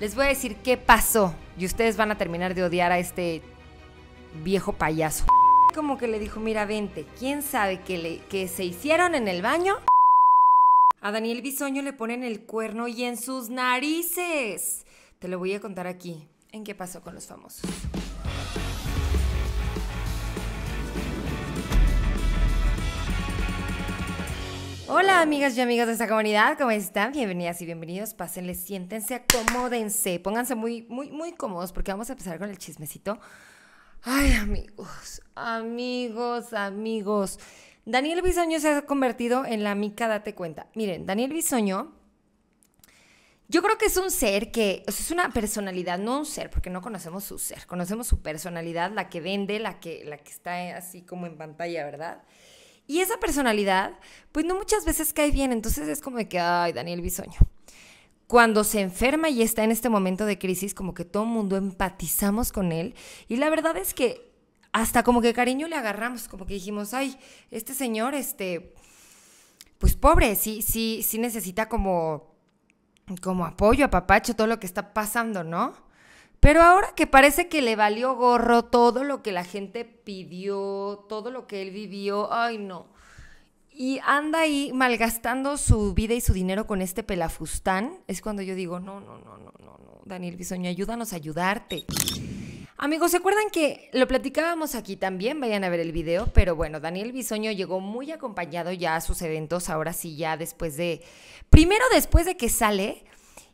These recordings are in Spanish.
Les voy a decir qué pasó y ustedes van a terminar de odiar a este viejo payaso. Como que le dijo, mira, vente, ¿quién sabe que, se hicieron en el baño? A Daniel Bisoño le ponen el cuerno y en sus narices. Te lo voy a contar aquí, en qué pasó con los famosos. Hola amigas y amigos de esta comunidad, ¿cómo están? Bienvenidas y bienvenidos, pásenle, siéntense, acomódense, pónganse muy, muy, muy cómodos porque vamos a empezar con el chismecito. Ay amigos, amigos, amigos. Daniel Bisoño se ha convertido en la mica, date cuenta. Miren, Daniel Bisoño, yo creo que es un ser que, es una personalidad, no un ser, porque no conocemos su ser, conocemos su personalidad, la que vende, la que, la que está así como en pantalla, ¿verdad? Y esa personalidad, pues no muchas veces cae bien, entonces es como que, ay, Daniel Bisoño. Cuando se enferma y está en este momento de crisis, como que todo el mundo empatizamos con él. Y la verdad es que hasta como que cariño le agarramos, como que dijimos, ay, este señor, este, pues pobre, sí, sí, sí necesita como, como apoyo, apapacho, todo lo que está pasando, ¿no? Pero ahora que parece que le valió gorro todo lo que la gente pidió, todo lo que él vivió, ay no. Y anda ahí malgastando su vida y su dinero con este pelafustán, es cuando yo digo, no, no, no, no, no, no, Daniel Bisoño, ayúdanos a ayudarte. Amigos, ¿se acuerdan que lo platicábamos aquí también? Vayan a ver el video, pero bueno, Daniel Bisoño llegó muy acompañado ya a sus eventos, ahora sí, ya después de, primero después de que sale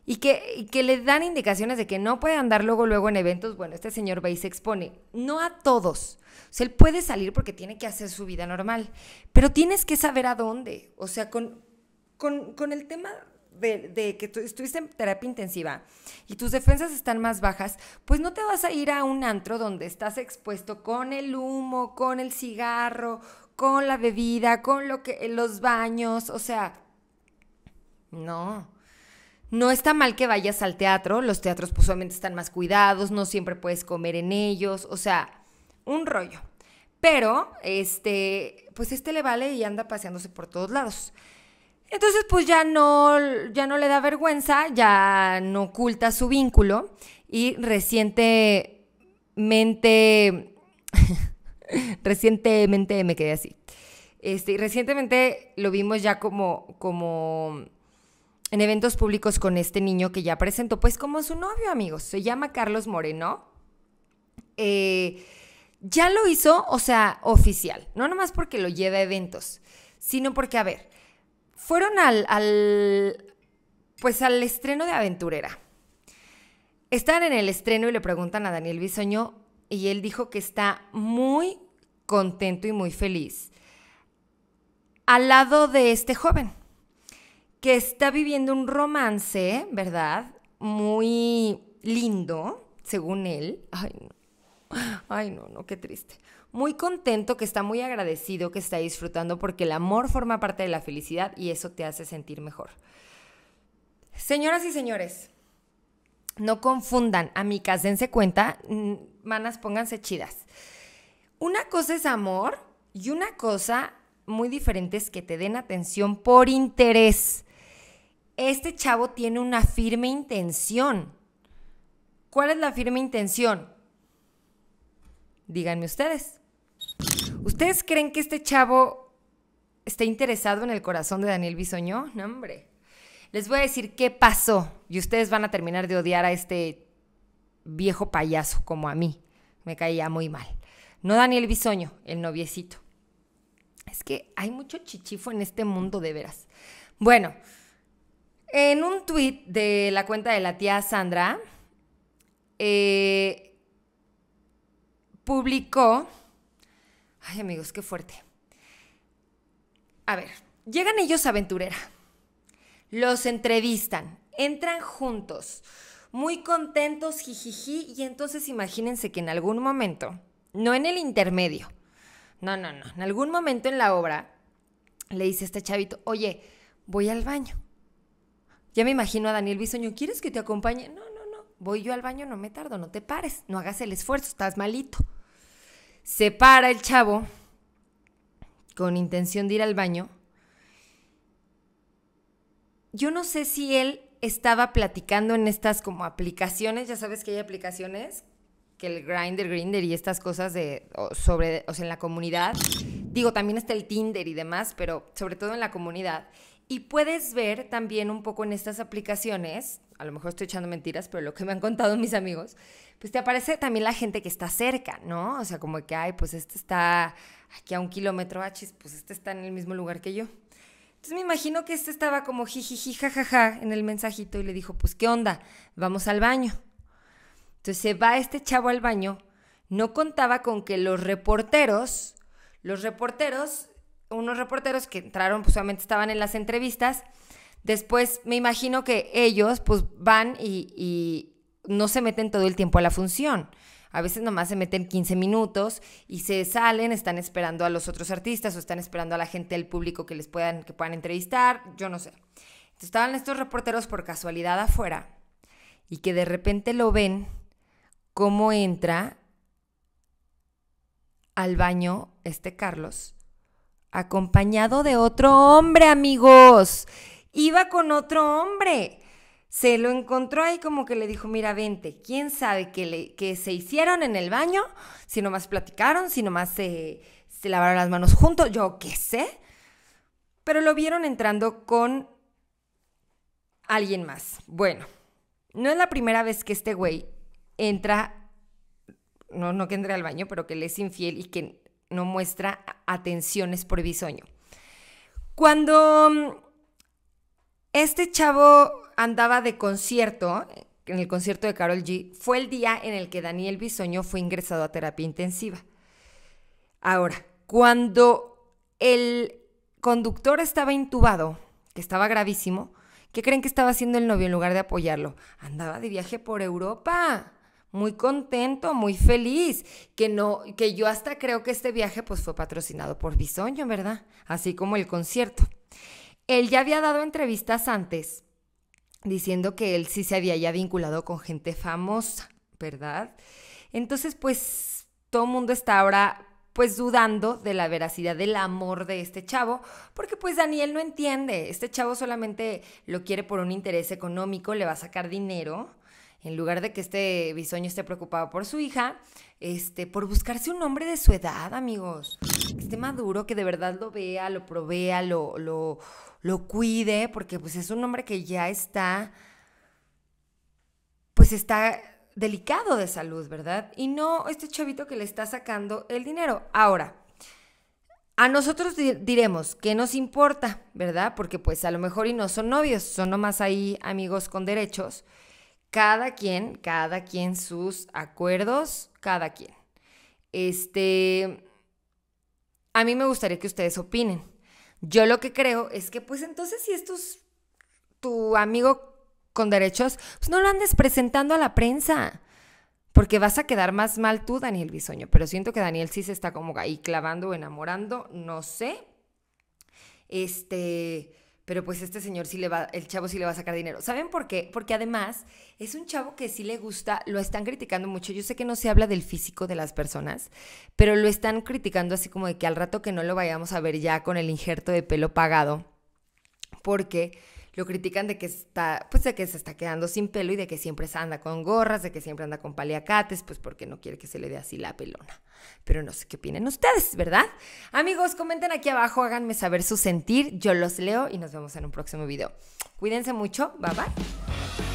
y que, le dan indicaciones de que no puede andar luego, luego en eventos, bueno, este señor va y se expone. No a todos. O sea, él puede salir porque tiene que hacer su vida normal, pero tienes que saber a dónde. O sea, con, con, el tema de, que tú estuviste en terapia intensiva y tus defensas están más bajas, pues no te vas a ir a un antro donde estás expuesto con el humo, con el cigarro, con la bebida, con lo que los baños, o sea, no. No está mal que vayas al teatro, los teatros pues obviamente están más cuidados, no siempre puedes comer en ellos, o sea, un rollo. Pero, este, pues este le vale y anda paseándose por todos lados. Entonces, pues ya no, ya no le da vergüenza, ya no oculta su vínculo y recientemente, recientemente me quedé así. Este, recientemente lo vimos ya como, como en eventos públicos con este niño que ya presentó, pues como su novio, amigos, se llama Carlos Moreno. Eh, ya lo hizo, o sea, oficial, no nomás porque lo lleva a eventos, sino porque, a ver, fueron al, al pues al estreno de Aventurera. Están en el estreno y le preguntan a Daniel Bisoño y él dijo que está muy contento y muy feliz al lado de este joven que está viviendo un romance, ¿verdad? Muy lindo, según él. Ay, no. Ay, no, no, qué triste. Muy contento, que está muy agradecido, que está disfrutando porque el amor forma parte de la felicidad y eso te hace sentir mejor. Señoras y señores, no confundan, amigas, dense cuenta, manas, pónganse chidas. Una cosa es amor y una cosa muy diferente es que te den atención por interés este chavo tiene una firme intención. ¿Cuál es la firme intención? Díganme ustedes. ¿Ustedes creen que este chavo está interesado en el corazón de Daniel Bisoño? No, hombre. Les voy a decir qué pasó y ustedes van a terminar de odiar a este viejo payaso como a mí. Me caía muy mal. No Daniel Bisoño, el noviecito. Es que hay mucho chichifo en este mundo de veras. Bueno, en un tuit de la cuenta de la tía Sandra, eh, publicó... Ay amigos, qué fuerte. A ver, llegan ellos Aventurera, los entrevistan, entran juntos, muy contentos, jijiji, y entonces imagínense que en algún momento, no en el intermedio, no, no, no, en algún momento en la obra, le dice este chavito, oye, voy al baño. Ya me imagino a Daniel Bisoño, ¿quieres que te acompañe? No, no, no, voy yo al baño, no me tardo, no te pares, no hagas el esfuerzo, estás malito. Se para el chavo con intención de ir al baño. Yo no sé si él estaba platicando en estas como aplicaciones, ya sabes que hay aplicaciones que el Grinder, Grinder y estas cosas de sobre o sea, en la comunidad. Digo, también está el Tinder y demás, pero sobre todo en la comunidad. Y puedes ver también un poco en estas aplicaciones, a lo mejor estoy echando mentiras, pero lo que me han contado mis amigos, pues te aparece también la gente que está cerca, ¿no? O sea, como que, ay, pues este está aquí a un kilómetro, ah, pues este está en el mismo lugar que yo. Entonces me imagino que este estaba como jijiji, jajaja en el mensajito y le dijo, pues qué onda, vamos al baño. Entonces se va este chavo al baño, no contaba con que los reporteros, los reporteros unos reporteros que entraron, pues solamente estaban en las entrevistas. Después me imagino que ellos pues van y, no se meten todo el tiempo a la función. A veces nomás se meten 15 minutos y se salen, están esperando a los otros artistas o están esperando a la gente del público que les puedan, que puedan entrevistar, yo no sé. estaban estos reporteros por casualidad afuera y que de repente lo ven cómo entra al baño este Carlos acompañado de otro hombre, amigos. Iba con otro hombre. Se lo encontró ahí como que le dijo, mira, vente, quién sabe qué le, que se hicieron en el baño, si nomás platicaron, si nomás se, se lavaron las manos juntos, yo qué sé. Pero lo vieron entrando con alguien más. Bueno, no es la primera vez que este güey entra, no, no que entre al baño, pero que le es infiel y que no muestra atenciones por bisoño. Cuando mm, este chavo andaba de concierto, en el concierto de Carol G, fue el día en el que Daniel Bisoño fue ingresado a terapia intensiva. Ahora, cuando el conductor estaba intubado, que estaba gravísimo, ¿qué creen que estaba haciendo el novio en lugar de apoyarlo? Andaba de viaje por Europa muy contento, muy feliz, que no que yo hasta creo que este viaje pues fue patrocinado por Bisoño, ¿verdad? Así como el concierto. Él ya había dado entrevistas antes diciendo que él sí se había ya vinculado con gente famosa, ¿verdad? Entonces, pues todo el mundo está ahora pues dudando de la veracidad del amor de este chavo, porque pues Daniel no entiende, este chavo solamente lo quiere por un interés económico, le va a sacar dinero, en lugar de que este bisoño esté preocupado por su hija, este, por buscarse un hombre de su edad, amigos. Que esté maduro, que de verdad lo vea, lo provea, lo, lo, lo cuide, porque pues es un hombre que ya está, pues está delicado de salud, ¿verdad? Y no este chavito que le está sacando el dinero. Ahora, a nosotros diremos que nos importa, ¿verdad? Porque pues a lo mejor y no son novios, son nomás ahí amigos con derechos cada quien, cada quien sus acuerdos, cada quien. Este, a mí me gustaría que ustedes opinen. Yo lo que creo es que, pues entonces, si esto es tu amigo con derechos, pues no lo andes presentando a la prensa. Porque vas a quedar más mal tú, Daniel Bisoño. Pero siento que Daniel sí se está como ahí clavando o enamorando, no sé. Este, pero pues este señor sí le va, el chavo sí le va a sacar dinero. ¿Saben por qué? Porque además es un chavo que sí le gusta, lo están criticando mucho. Yo sé que no se habla del físico de las personas, pero lo están criticando así como de que al rato que no lo vayamos a ver ya con el injerto de pelo pagado, porque lo critican de que está, pues de que se está quedando sin pelo y de que siempre anda con gorras, de que siempre anda con paliacates, pues porque no quiere que se le dé así la pelona. Pero no sé qué opinen ustedes, ¿verdad? Amigos, comenten aquí abajo, háganme saber su sentir. Yo los leo y nos vemos en un próximo video. Cuídense mucho, bye bye.